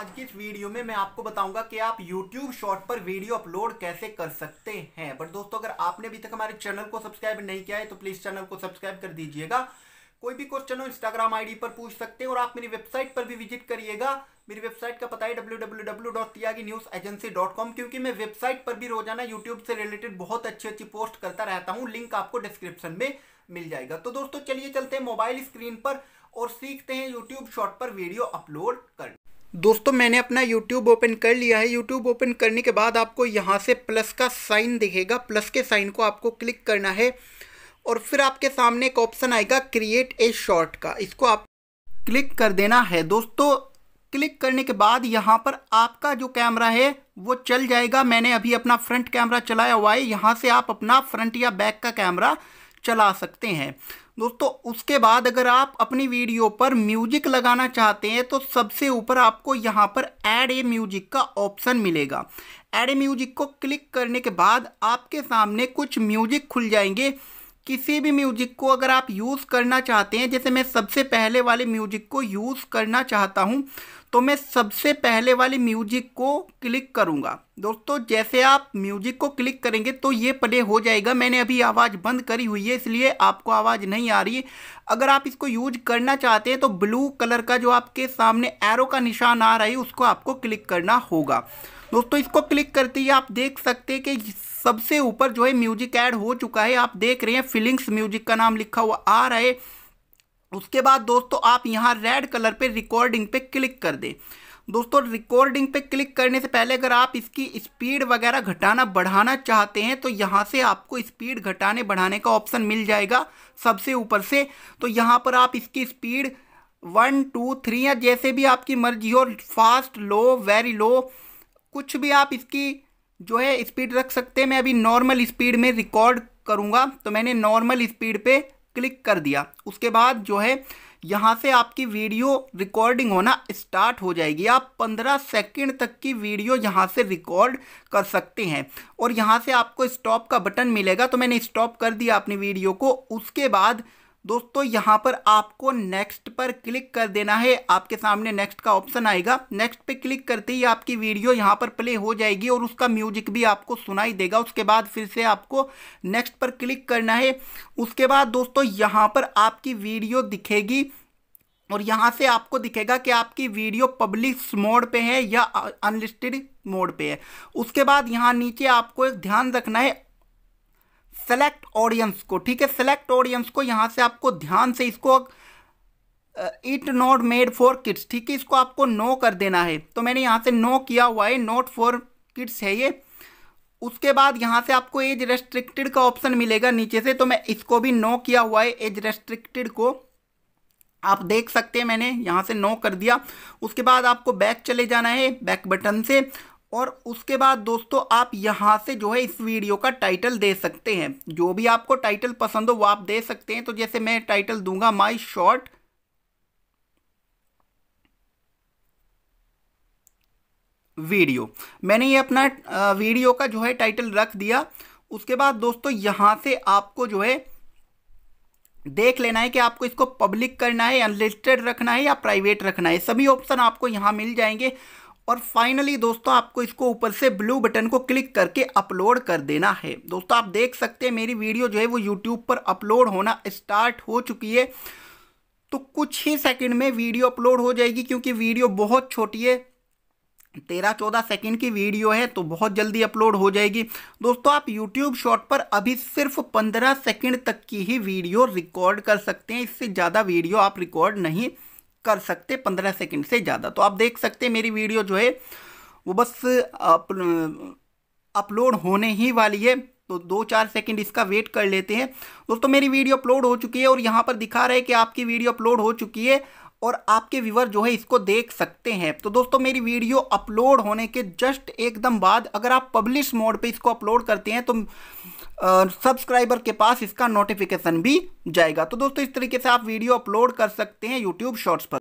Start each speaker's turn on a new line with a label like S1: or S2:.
S1: आज की इस वीडियो में मैं आपको बताऊंगा कि आप YouTube शॉर्ट पर वीडियो अपलोड कैसे कर सकते हैं बट दोस्तों अगर आपने अभी तक हमारे चैनल को सब्सक्राइब नहीं किया है तो प्लीज़ चैनल को सब्सक्राइब कर दीजिएगा कोई भी क्वेश्चन हो इंस्टाग्राम आईडी पर पूछ सकते हैं और आप मेरी वेबसाइट पर भी विजिट करिएगा मेरी वेबसाइट का पता है डब्ल्यू क्योंकि मैं वेबसाइट पर भी रोजाना यूट्यूब से रिलेटेड बहुत अच्छी अच्छी पोस्ट करता रहता हूँ लिंक आपको डिस्क्रिप्शन में मिल जाएगा तो दोस्तों चलिए चलते हैं मोबाइल स्क्रीन पर और सीखते हैं यूट्यूब शॉर्ट पर वीडियो अपलोड करना दोस्तों मैंने अपना YouTube ओपन कर लिया है YouTube ओपन करने के बाद आपको यहाँ से प्लस का साइन दिखेगा प्लस के साइन को आपको क्लिक करना है और फिर आपके सामने एक ऑप्शन आएगा क्रिएट ए शॉर्ट का इसको आप क्लिक कर देना है दोस्तों क्लिक करने के बाद यहाँ पर आपका जो कैमरा है वो चल जाएगा मैंने अभी अपना फ्रंट कैमरा चलाया हुआ है यहाँ से आप अपना फ्रंट या बैक का कैमरा चला सकते हैं दोस्तों उसके बाद अगर आप अपनी वीडियो पर म्यूजिक लगाना चाहते हैं तो सबसे ऊपर आपको यहाँ पर एड ए म्यूजिक का ऑप्शन मिलेगा एड ए म्यूजिक को क्लिक करने के बाद आपके सामने कुछ म्यूजिक खुल जाएंगे किसी भी म्यूजिक को अगर आप यूज़ करना चाहते हैं जैसे मैं सबसे पहले वाले म्यूजिक को यूज़ करना चाहता हूँ तो मैं सबसे पहले वाली म्यूजिक को क्लिक करूँगा दोस्तों जैसे आप म्यूजिक को क्लिक करेंगे तो ये प्ले हो जाएगा मैंने अभी आवाज़ बंद करी हुई है इसलिए आपको आवाज़ नहीं आ रही अगर आप इसको यूज करना चाहते हैं तो ब्लू कलर का जो आपके सामने एरो का निशान आ रहा है उसको आपको क्लिक करना होगा दोस्तों इसको क्लिक करते ही आप देख सकते हैं कि सबसे ऊपर जो है म्यूजिक ऐड हो चुका है आप देख रहे हैं फीलिंग्स म्यूजिक का नाम लिखा हुआ आ रहा है उसके बाद दोस्तों आप यहाँ रेड कलर पे रिकॉर्डिंग पे क्लिक कर दें दोस्तों रिकॉर्डिंग पे क्लिक करने से पहले अगर आप इसकी स्पीड वगैरह घटाना बढ़ाना चाहते हैं तो यहाँ से आपको स्पीड घटाने बढ़ाने का ऑप्शन मिल जाएगा सबसे ऊपर से तो यहाँ पर आप इसकी स्पीड वन टू थ्री या जैसे भी आपकी मर्जी हो फास्ट लो वेरी लो कुछ भी आप इसकी जो है स्पीड रख सकते हैं मैं अभी नॉर्मल स्पीड में रिकॉर्ड करूँगा तो मैंने नॉर्मल स्पीड पर क्लिक कर दिया उसके बाद जो है यहाँ से आपकी वीडियो रिकॉर्डिंग होना स्टार्ट हो जाएगी आप 15 सेकंड तक की वीडियो यहाँ से रिकॉर्ड कर सकते हैं और यहाँ से आपको स्टॉप का बटन मिलेगा तो मैंने स्टॉप कर दिया अपनी वीडियो को उसके बाद दोस्तों यहाँ पर आपको नेक्स्ट पर क्लिक कर देना है आपके सामने नेक्स्ट का ऑप्शन आएगा नेक्स्ट पे क्लिक करते ही आपकी वीडियो यहाँ पर प्ले हो जाएगी और उसका म्यूजिक भी आपको सुनाई देगा उसके बाद फिर से आपको नेक्स्ट पर क्लिक करना है उसके बाद दोस्तों यहाँ पर आपकी वीडियो दिखेगी और यहाँ से आपको दिखेगा कि आपकी वीडियो पब्लिक मोड पे है या अनलिस्टेड मोड पे है उसके बाद यहाँ नीचे आपको एक ध्यान रखना है सेलेक्ट ऑडियंस को ठीक है सेलेक्ट ऑडियंस को यहाँ से आपको ध्यान से इसको it not made for kids ठीक है इसको आपको नो कर देना है तो मैंने यहाँ से नो किया हुआ है नॉट फॉर किड्स है ये उसके बाद यहाँ से आपको एज रेस्ट्रिक्टेड का ऑप्शन मिलेगा नीचे से तो मैं इसको भी नो किया हुआ है एज रेस्ट्रिक्टेड को आप देख सकते हैं मैंने यहाँ से नो कर दिया उसके बाद आपको बैक चले जाना है बैक बटन से और उसके बाद दोस्तों आप यहां से जो है इस वीडियो का टाइटल दे सकते हैं जो भी आपको टाइटल पसंद हो वो आप दे सकते हैं तो जैसे मैं टाइटल दूंगा माई शॉर्ट वीडियो मैंने ये अपना वीडियो का जो है टाइटल रख दिया उसके बाद दोस्तों यहां से आपको जो है देख लेना है कि आपको इसको पब्लिक करना है अनलिस्टेड रखना है या प्राइवेट रखना है सभी ऑप्शन आपको यहाँ मिल जाएंगे और फाइनली दोस्तों आपको इसको ऊपर से ब्लू बटन को क्लिक करके अपलोड कर देना है दोस्तों आप देख सकते हैं मेरी वीडियो जो है वो यूट्यूब पर अपलोड होना स्टार्ट हो चुकी है तो कुछ ही सेकंड में वीडियो अपलोड हो जाएगी क्योंकि वीडियो बहुत छोटी है तेरह चौदह सेकंड की वीडियो है तो बहुत जल्दी अपलोड हो जाएगी दोस्तों आप यूट्यूब शॉर्ट पर अभी सिर्फ पंद्रह सेकंड तक की ही वीडियो रिकॉर्ड कर सकते हैं इससे ज़्यादा वीडियो आप रिकॉर्ड नहीं कर सकते पंद्रह सेकेंड से ज़्यादा तो आप देख सकते हैं मेरी वीडियो जो है वो बस अपलोड होने ही वाली है तो दो चार सेकंड इसका वेट कर लेते हैं दोस्तों मेरी वीडियो अपलोड हो चुकी है और यहाँ पर दिखा रहे कि आपकी वीडियो अपलोड हो चुकी है और आपके व्यूवर जो है इसको देख सकते हैं तो दोस्तों मेरी वीडियो अपलोड होने के जस्ट एकदम बाद अगर आप पब्लिश मोड पे इसको अपलोड करते हैं तो सब्सक्राइबर के पास इसका नोटिफिकेशन भी जाएगा तो दोस्तों इस तरीके से आप वीडियो अपलोड कर सकते हैं यूट्यूब शॉर्ट्स पर